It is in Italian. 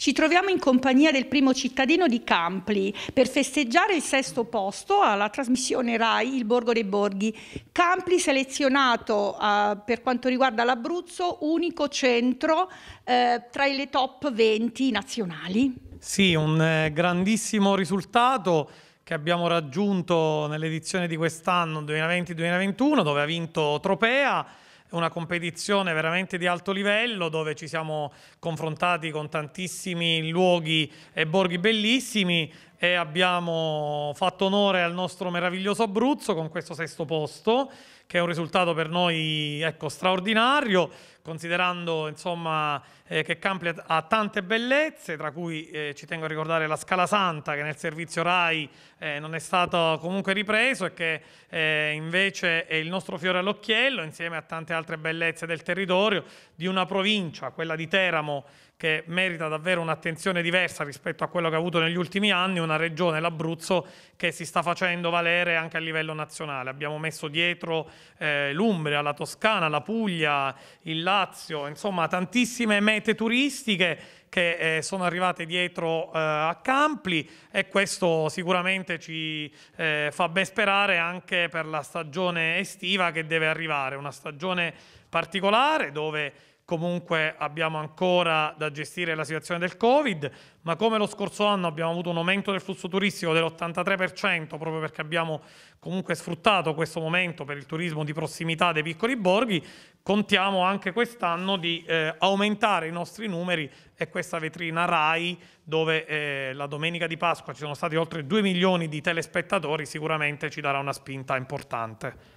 Ci troviamo in compagnia del primo cittadino di Campli per festeggiare il sesto posto alla trasmissione RAI Il Borgo dei Borghi. Campli selezionato eh, per quanto riguarda l'Abruzzo unico centro eh, tra le top 20 nazionali. Sì, un eh, grandissimo risultato che abbiamo raggiunto nell'edizione di quest'anno 2020-2021 dove ha vinto Tropea una competizione veramente di alto livello dove ci siamo confrontati con tantissimi luoghi e borghi bellissimi e abbiamo fatto onore al nostro meraviglioso Abruzzo con questo sesto posto, che è un risultato per noi ecco, straordinario, considerando insomma, eh, che Campli ha tante bellezze, tra cui eh, ci tengo a ricordare la Scala Santa, che nel servizio RAI eh, non è stato comunque ripreso e che eh, invece è il nostro fiore all'occhiello, insieme a tante altre bellezze del territorio, di una provincia, quella di Teramo, che merita davvero un'attenzione diversa rispetto a quello che ha avuto negli ultimi anni, una regione, l'Abruzzo, che si sta facendo valere anche a livello nazionale. Abbiamo messo dietro eh, l'Umbria, la Toscana, la Puglia, il Lazio, insomma tantissime mete turistiche che eh, sono arrivate dietro eh, a Campli e questo sicuramente ci eh, fa ben sperare anche per la stagione estiva che deve arrivare, una stagione particolare dove comunque abbiamo ancora da gestire la situazione del Covid, ma come lo scorso anno abbiamo avuto un aumento del flusso turistico dell'83%, proprio perché abbiamo comunque sfruttato questo momento per il turismo di prossimità dei piccoli borghi, contiamo anche quest'anno di eh, aumentare i nostri numeri e questa vetrina RAI, dove eh, la domenica di Pasqua ci sono stati oltre 2 milioni di telespettatori, sicuramente ci darà una spinta importante.